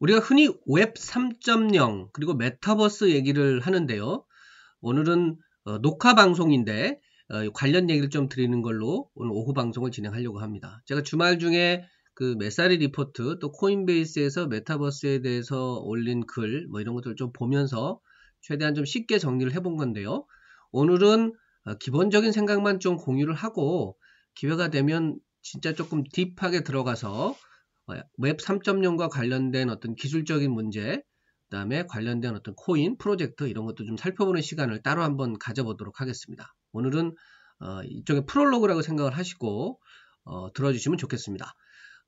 우리가 흔히 웹 3.0 그리고 메타버스 얘기를 하는데요. 오늘은 어, 녹화 방송인데 어, 관련 얘기를 좀 드리는 걸로 오늘 오후 방송을 진행하려고 합니다. 제가 주말 중에 그 메사리 리포트 또 코인베이스에서 메타버스에 대해서 올린 글 뭐 이런 것들을 좀 보면서 최대한 좀 쉽게 정리를 해본 건데요. 오늘은 어, 기본적인 생각만 좀 공유를 하고 기회가 되면 진짜 조금 딥하게 들어가서 어, 웹 3.0과 관련된 어떤 기술적인 문제, 그 다음에 관련된 어떤 코인, 프로젝트 이런 것도 좀 살펴보는 시간을 따로 한번 가져보도록 하겠습니다. 오늘은 어, 이쪽에 프롤로그라고 생각을 하시고 어, 들어주시면 좋겠습니다.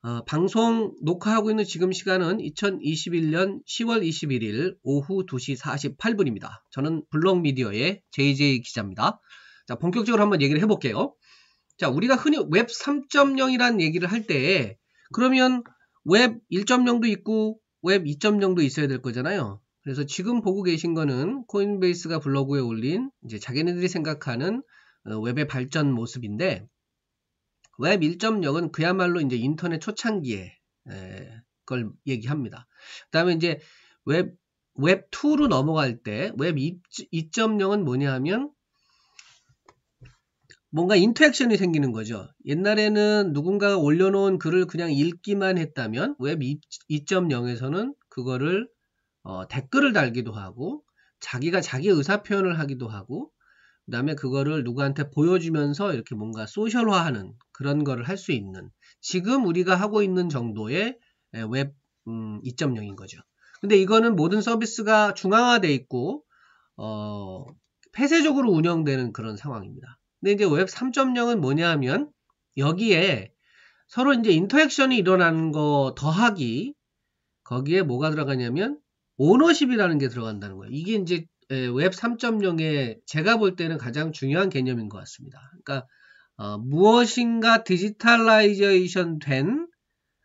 어, 방송 녹화하고 있는 지금 시간은 2021년 10월 21일 오후 2시 48분입니다. 저는 블록미디어의 JJ 기자입니다. 자, 본격적으로 한번 얘기를 해볼게요. 자, 우리가 흔히 웹3 0이란 얘기를 할때 그러면 웹 1.0도 있고 웹 2.0도 있어야 될 거잖아요. 그래서 지금 보고 계신 거는 코인베이스가 블로그에 올린 이제 자기네들이 생각하는 어, 웹의 발전 모습인데 웹 1.0은 그야말로 이제 인터넷 초창기에 그걸 얘기합니다. 그다음에 이제 웹 웹2로 넘어갈 때 웹 2.0은 뭐냐 하면 뭔가 인터액션이 생기는 거죠. 옛날에는 누군가가 올려놓은 글을 그냥 읽기만 했다면 웹 2.0에서는 그거를 어, 댓글을 달기도 하고 자기가 자기 의사 표현을 하기도 하고 그 다음에 그거를 누구한테 보여주면서 이렇게 뭔가 소셜화하는 그런 거를 할 수 있는 지금 우리가 하고 있는 정도의 웹 음, 2.0인 거죠. 근데 이거는 모든 서비스가 중앙화돼 있고 어, 폐쇄적으로 운영되는 그런 상황입니다. 근데 이제 웹 3.0은 뭐냐 하면 여기에 서로 이제 인터액션이 일어나는 거 더하기 거기에 뭐가 들어가냐면 오너십이라는 게 들어간다는 거예요. 이게 이제 웹 3.0의 제가 볼 때는 가장 중요한 개념인 것 같습니다. 그러니까 어, 무엇인가 디지털라이제이션 된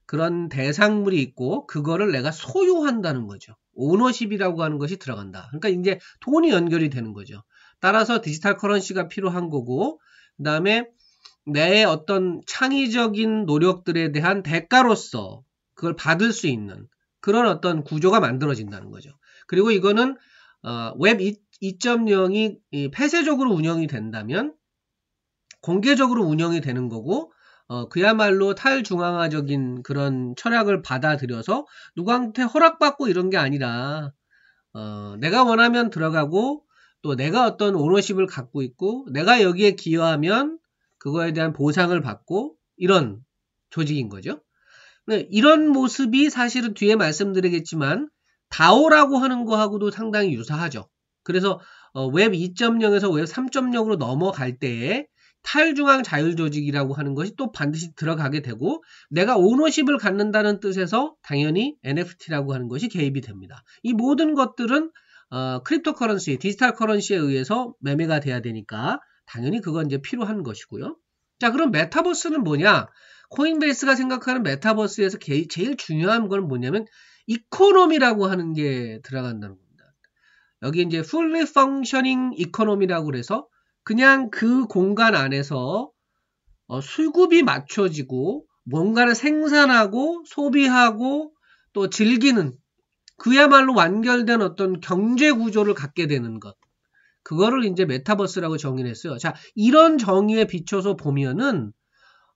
그런 대상물이 있고 그거를 내가 소유한다는 거죠. 오너십이라고 하는 것이 들어간다. 그러니까 이제 돈이 연결이 되는 거죠. 따라서 디지털 커런시가 필요한 거고 그 다음에 내 어떤 창의적인 노력들에 대한 대가로서 그걸 받을 수 있는 그런 어떤 구조가 만들어진다는 거죠. 그리고 이거는 어, 웹 2.0이 폐쇄적으로 운영이 된다면 공개적으로 운영이 되는 거고 어, 그야말로 탈중앙화적인 그런 철학을 받아들여서 누구한테 허락받고 이런 게 아니라 어, 내가 원하면 들어가고 또 내가 어떤 오너십을 갖고 있고 내가 여기에 기여하면 그거에 대한 보상을 받고 이런 조직인 거죠. 이런 모습이 사실은 뒤에 말씀드리겠지만 다오라고 하는 거하고도 상당히 유사하죠. 그래서 어, 웹 2.0에서 웹 3.0으로 넘어갈 때에 탈중앙 자율조직이라고 하는 것이 또 반드시 들어가게 되고 내가 오너십을 갖는다는 뜻에서 당연히 NFT라고 하는 것이 개입이 됩니다. 이 모든 것들은 어, 크립토 커런시, 디지털 커런시에 의해서 매매가 돼야 되니까 당연히 그건 이제 필요한 것이고요. 자, 그럼 메타버스는 뭐냐? 코인베이스가 생각하는 메타버스에서 게, 제일 중요한 건 뭐냐면 이코노미라고 하는 게 들어간다는 겁니다. 여기 이제 풀리 펑셔닝 이코노미라고 그래서 그냥 그 공간 안에서 어, 수급이 맞춰지고 뭔가를 생산하고 소비하고 또 즐기는 그야말로 완결된 어떤 경제 구조를 갖게 되는 것. 그거를 이제 메타버스라고 정의를 했어요. 자, 이런 정의에 비춰서 보면은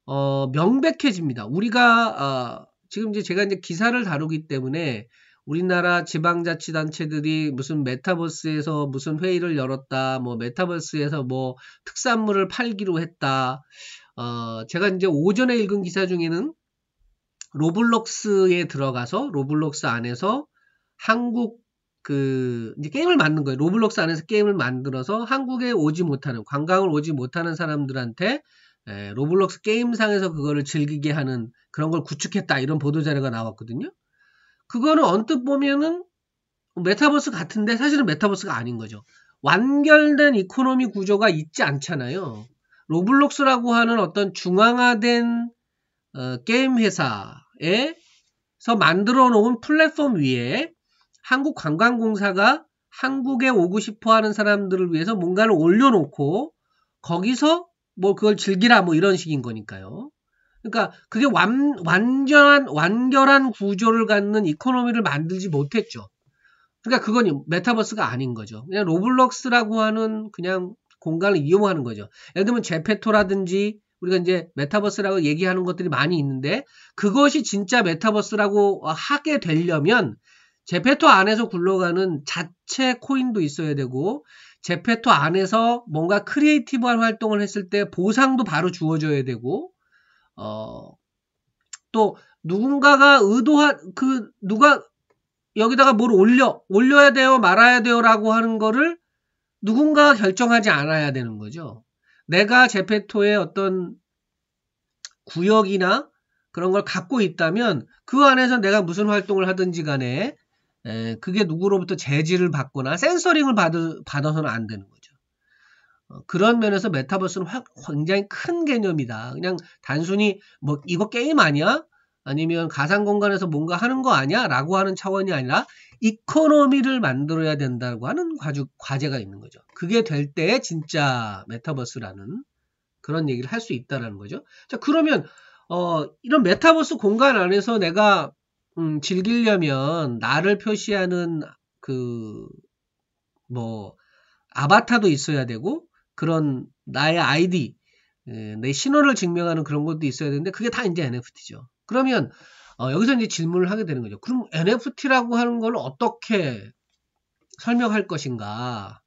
어, 명백해집니다. 우리가 어, 지금 이제 제가 이제 기사를 다루기 때문에 우리나라 지방자치단체들이 무슨 메타버스에서 무슨 회의를 열었다, 뭐 메타버스에서 뭐 특산물을 팔기로 했다. 어, 제가 이제 오전에 읽은 기사 중에는 로블록스에 들어가서 로블록스 안에서 한국 그 이제 게임을 만든 거예요. 로블록스 안에서 게임을 만들어서 한국에 오지 못하는 관광을 오지 못하는 사람들한테 에, 예, 로블록스 게임상에서 그거를 즐기게 하는 그런 걸 구축했다 이런 보도 자료가 나왔거든요. 그거는 언뜻 보면은 메타버스 같은데 사실은 메타버스가 아닌 거죠. 완결된 이코노미 구조가 있지 않잖아요. 로블록스라고 하는 어떤 중앙화된 어, 게임 회사에서 만들어 놓은 플랫폼 위에 한국관광공사가 한국에 오고 싶어 하는 사람들을 위해서 뭔가를 올려놓고 거기서 뭐 그걸 즐기라 뭐 이런 식인 거니까요. 그러니까 그게 완, 완전한 완결한 구조를 갖는 이코노미를 만들지 못했죠. 그러니까 그건 메타버스가 아닌 거죠. 그냥 로블록스라고 하는 그냥 공간을 이용하는 거죠. 예를 들면 제페토라든지 우리가 이제 메타버스라고 얘기하는 것들이 많이 있는데 그것이 진짜 메타버스라고 하게 되려면 제페토 안에서 굴러가는 자체 코인도 있어야 되고 제페토 안에서 뭔가 크리에이티브한 활동을 했을 때 보상도 바로 주어져야 되고 어, 또 누군가가 의도한 그 누가 여기다가 뭘 올려 올려야 돼요 말아야 돼요라고 하는 거를 누군가가 결정하지 않아야 되는 거죠. 내가 제페토의 어떤 구역이나 그런 걸 갖고 있다면 그 안에서 내가 무슨 활동을 하든지 간에 에, 그게 누구로부터 제지를 받거나 센서링을 받으, 받아서는 안 되는 거죠. 어, 그런 면에서 메타버스는 확, 굉장히 큰 개념이다. 그냥 단순히 뭐 이거 게임 아니야? 아니면 가상 공간에서 뭔가 하는 거 아니야? 라고 하는 차원이 아니라 이코노미를 만들어야 된다고 하는 과주, 과제가 있는 거죠. 그게 될 때 진짜 메타버스라는 그런 얘기를 할 수 있다라는 거죠. 자, 그러면 어, 이런 메타버스 공간 안에서 내가 음, 즐기려면 나를 표시하는 그 뭐 아바타도 있어야 되고 그런 나의 아이디 예, 내신호를 증명하는 그런 것도 있어야 되는데 그게 다 이제 NFT죠. 그러면 어, 여기서 이제 질문을 하게 되는 거죠. 그럼 NFT라고 하는 걸 어떻게 설명할 것인가?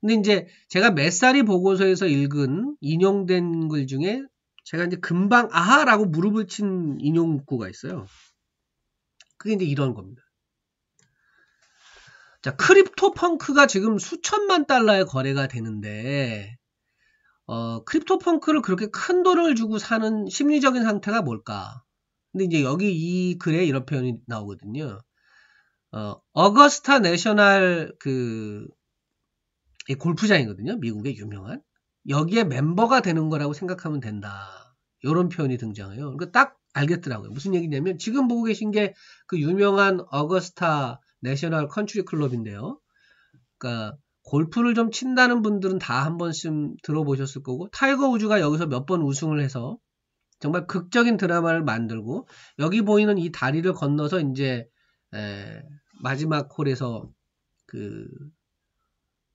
근데 이제 제가 메사리 보고서에서 읽은 인용된 글 중에 제가 이제 금방 아하라고 무릎을 친 인용구가 있어요. 그게 이제 이런 겁니다. 자, 크립토 펑크가 지금 수천만 달러의 거래가 되는데, 어, 크립토 펑크를 그렇게 큰 돈을 주고 사는 심리적인 상태가 뭘까? 근데 이제 여기 이 글에 이런 표현이 나오거든요. 어, 어거스타 내셔널 그, 골프장이거든요. 미국의 유명한. 여기에 멤버가 되는 거라고 생각하면 된다. 이런 표현이 등장해요. 그러니까 딱 알겠더라고요. 무슨 얘기냐면 지금 보고 계신 게 그 유명한 어거스타 내셔널 컨트리 클럽인데요. 그러니까 골프를 좀 친다는 분들은 다 한 번쯤 들어보셨을 거고 타이거 우즈가 여기서 몇 번 우승을 해서 정말 극적인 드라마를 만들고 여기 보이는 이 다리를 건너서 이제 에, 마지막 홀에서 그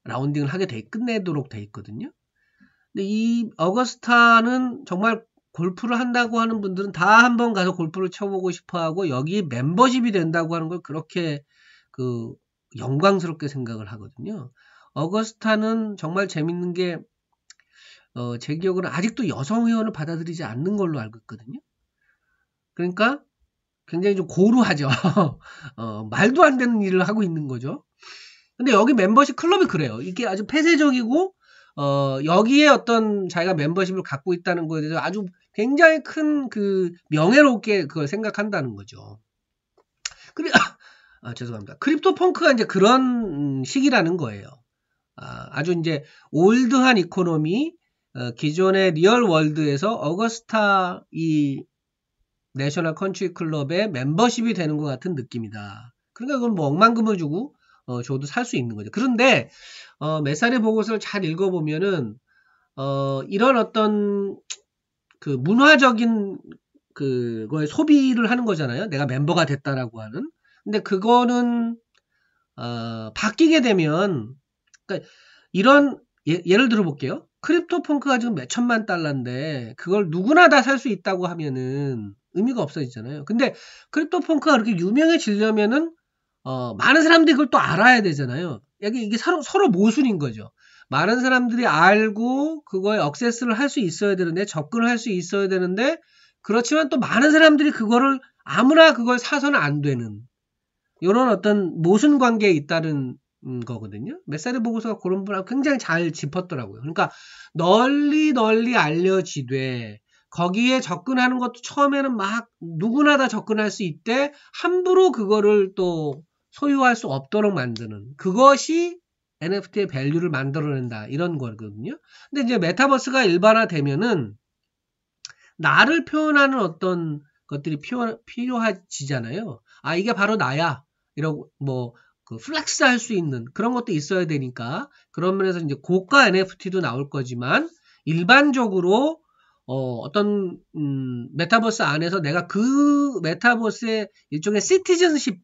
라운딩을 하게 돼 끝내도록 돼 있거든요. 근데 이 어거스타는 정말 골프를 한다고 하는 분들은 다 한번 가서 골프를 쳐보고 싶어 하고 여기 멤버십이 된다고 하는 걸 그렇게 그 영광스럽게 생각을 하거든요. 어거스타는 정말 재밌는 게, 어, 제 기억으로는 아직도 여성 회원을 받아들이지 않는 걸로 알고 있거든요. 그러니까 굉장히 좀 고루하죠. 어, 말도 안 되는 일을 하고 있는 거죠. 근데 여기 멤버십 클럽이 그래요. 이게 아주 폐쇄적이고, 어, 여기에 어떤 자기가 멤버십을 갖고 있다는 거에 대해서 아주 굉장히 큰 그 명예롭게 그걸 생각한다는 거죠. 그래 아, 죄송합니다. 크립토 펑크가 이제 그런 식이라는 음, 거예요. 아, 주 이제 올드한 이코노미 어, 기존의 리얼 월드에서 어거스타 이 내셔널 컨트리 클럽의 멤버십이 되는 것 같은 느낌이다. 그러니까 그건 뭐 억만금을 주고 어, 저도 살 수 있는 거죠. 그런데 어, 메사리 보고서를 잘 읽어보면은 어, 이런 어떤 그 문화적인 그거에 소비를 하는 거잖아요. 내가 멤버가 됐다라고 하는. 근데 그거는 어, 바뀌게 되면 그러니까 이런 예, 예를 들어 볼게요. 크립토 펑크가 지금 몇 천만 달러인데 그걸 누구나 다 살 수 있다고 하면은 의미가 없어지잖아요. 근데 크립토 펑크가 그렇게 유명해지려면은 어, 많은 사람들이 그걸 또 알아야 되잖아요. 이게, 서로, 서로 모순인 거죠. 많은 사람들이 알고 그거에 억세스를 할 수 있어야 되는데 접근을 할 수 있어야 되는데 그렇지만 또 많은 사람들이 그거를 아무나 그걸 사서는 안 되는 이런 어떤 모순 관계에 있다는 음, 거거든요. 메사리 보고서가 그런 분하고 굉장히 잘 짚었더라고요. 그러니까 널리 널리 알려지되 거기에 접근하는 것도 처음에는 막 누구나 다 접근할 수 있대 함부로 그거를 또 소유할 수 없도록 만드는 그것이 NFT의 밸류를 만들어낸다 이런 거거든요. 근데 이제 메타버스가 일반화되면은 나를 표현하는 어떤 것들이 필요, 하지잖아요아 이게 바로 나야 이러고 뭐그 플렉스 할 수 있는 그런 것도 있어야 되니까 그런 면에서 이제 고가 NFT도 나올 거지만 일반적으로 어, 어떤 음, 메타버스 안에서 내가 그 메타버스의 일종의 시티즌십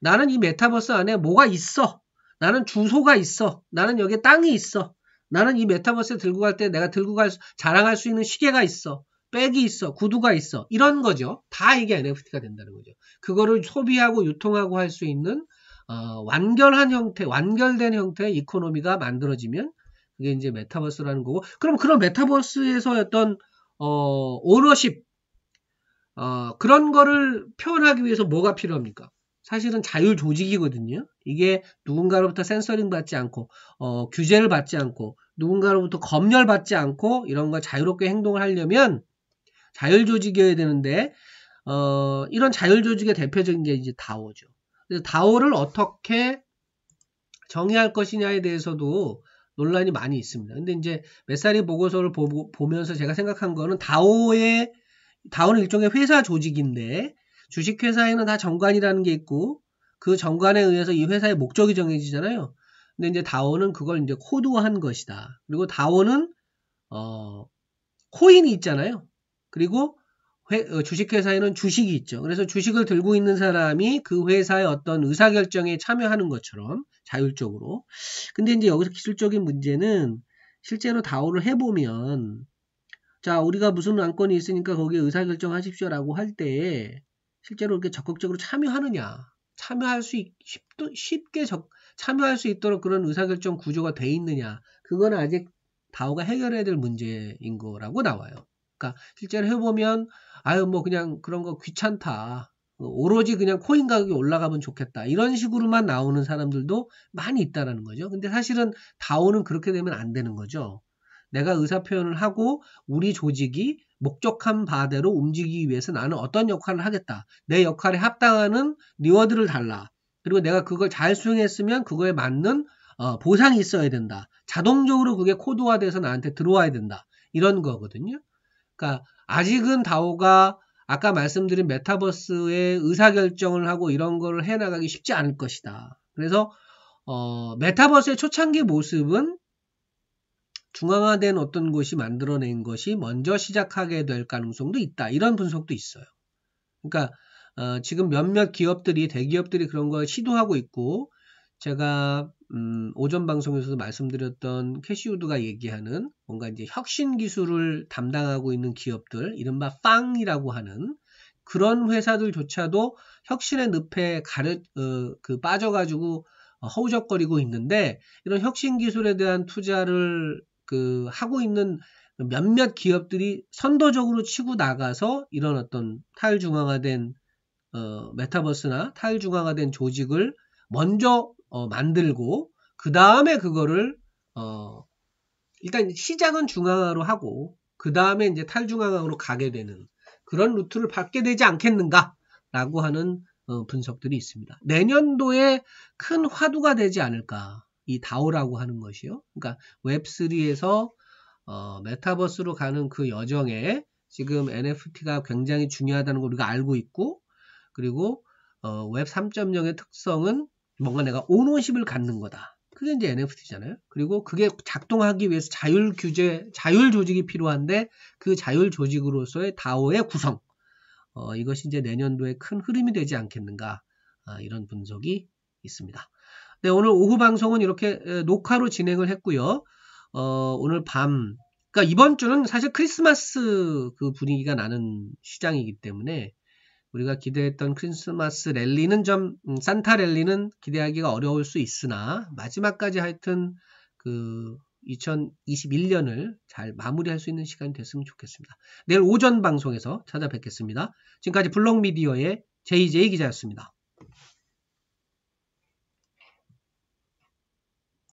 나는 이 메타버스 안에 뭐가 있어 나는 주소가 있어. 나는 여기에 땅이 있어. 나는 이 메타버스에 들고 갈 때 내가 들고 갈 수, 자랑할 수 있는 시계가 있어. 백이 있어. 구두가 있어. 이런 거죠. 다 이게 NFT가 된다는 거죠. 그거를 소비하고 유통하고 할 수 있는 어, 완결한 형태, 완결된 형태의 이코노미가 만들어지면 그게 이제 메타버스라는 거고. 그럼 그런 메타버스에서 어떤 어, 오너십 어, 그런 거를 표현하기 위해서 뭐가 필요합니까? 사실은 자율 조직이거든요. 이게 누군가로부터 센서링 받지 않고 어, 규제를 받지 않고 누군가로부터 검열 받지 않고 이런 걸 자유롭게 행동을 하려면 자율 조직이어야 되는데 어, 이런 자율 조직의 대표적인 게 이제 다오죠. 그래서 다오를 어떻게 정의할 것이냐에 대해서도 논란이 많이 있습니다. 근데 이제 메사리 보고서를 보, 보면서 제가 생각한 거는 다오의 다오는 일종의 회사 조직인데 주식회사에는 다 정관이라는 게 있고 그 정관에 의해서 이 회사의 목적이 정해지잖아요. 근데 이제 다원은 그걸 이제 코드화한 것이다. 그리고 다원은어 코인이 있잖아요. 그리고 회, 어, 주식회사에는 주식이 있죠. 그래서 주식을 들고 있는 사람이 그 회사의 어떤 의사결정에 참여하는 것처럼 자율적으로. 근데 이제 여기서 기술적인 문제는 실제로 다원을 해보면 자 우리가 무슨 안건이 있으니까 거기에 의사결정하십시오라고 할때 실제로 이렇게 적극적으로 참여하느냐, 참여할 수 있, 쉽게 적, 참여할 수 있도록 그런 의사결정 구조가 돼 있느냐, 그건 아직 다오가 해결해야 될 문제인 거라고 나와요. 그러니까 실제로 해보면 아유 뭐 그냥 그런 거 귀찮다. 오로지 그냥 코인 가격이 올라가면 좋겠다. 이런 식으로만 나오는 사람들도 많이 있다라는 거죠. 근데 사실은 다오는 그렇게 되면 안 되는 거죠. 내가 의사 표현을 하고 우리 조직이 목적한 바대로 움직이기 위해서 나는 어떤 역할을 하겠다. 내 역할에 합당하는 리워드를 달라. 그리고 내가 그걸 잘 수행했으면 그거에 맞는 어, 보상이 있어야 된다. 자동적으로 그게 코드화돼서 나한테 들어와야 된다. 이런 거거든요. 그러니까 아직은 다오가 아까 말씀드린 메타버스의 의사결정을 하고 이런 걸 해나가기 쉽지 않을 것이다. 그래서 어, 메타버스의 초창기 모습은 중앙화된 어떤 곳이 만들어낸 것이 먼저 시작하게 될 가능성도 있다. 이런 분석도 있어요. 그러니까 어, 지금 몇몇 기업들이 대기업들이 그런 걸 시도하고 있고 제가 음, 오전 방송에서도 말씀드렸던 캐시우드가 얘기하는 뭔가 이제 혁신 기술을 담당하고 있는 기업들 이른바 빵이라고 하는 그런 회사들조차도 혁신의 늪에 가르 어, 그 빠져가지고 허우적거리고 있는데 이런 혁신 기술에 대한 투자를 그 하고 있는 몇몇 기업들이 선도적으로 치고 나가서 이런 어떤 타일 중앙화된 어, 메타버스나 탈 중앙화된 조직을 먼저 어, 만들고 그 다음에 그거를 어, 일단 시작은 중앙화로 하고 그 다음에 이제 탈 중앙화로 가게 되는 그런 루트를 밟게 되지 않겠는가라고 하는 어, 분석들이 있습니다. 내년도에 큰 화두가 되지 않을까 이 다오라고 하는 것이요. 그러니까 웹3에서 어, 메타버스로 가는 그 여정에 지금 NFT가 굉장히 중요하다는 걸 우리가 알고 있고 그리고 어, 웹 3.0의 특성은 뭔가 내가 오너십을 갖는 거다. 그게 이제 NFT잖아요. 그리고 그게 작동하기 위해서 자율 규제, 자율 조직이 필요한데 그 자율 조직으로서의 다오의 구성 어, 이것이 이제 내년도에 큰 흐름이 되지 않겠는가 아, 이런 분석이 있습니다. 네, 오늘 오후 방송은 이렇게 녹화로 진행을 했고요. 어, 오늘 밤, 그니까 이번 주는 사실 크리스마스 그 분위기가 나는 시장이기 때문에 우리가 기대했던 크리스마스 랠리는 좀 음, 산타 랠리는 기대하기가 어려울 수 있으나 마지막까지 하여튼 그 2021년을 잘 마무리할 수 있는 시간이 됐으면 좋겠습니다. 내일 오전 방송에서 찾아뵙겠습니다. 지금까지 블록미디어의 JJ 기자였습니다.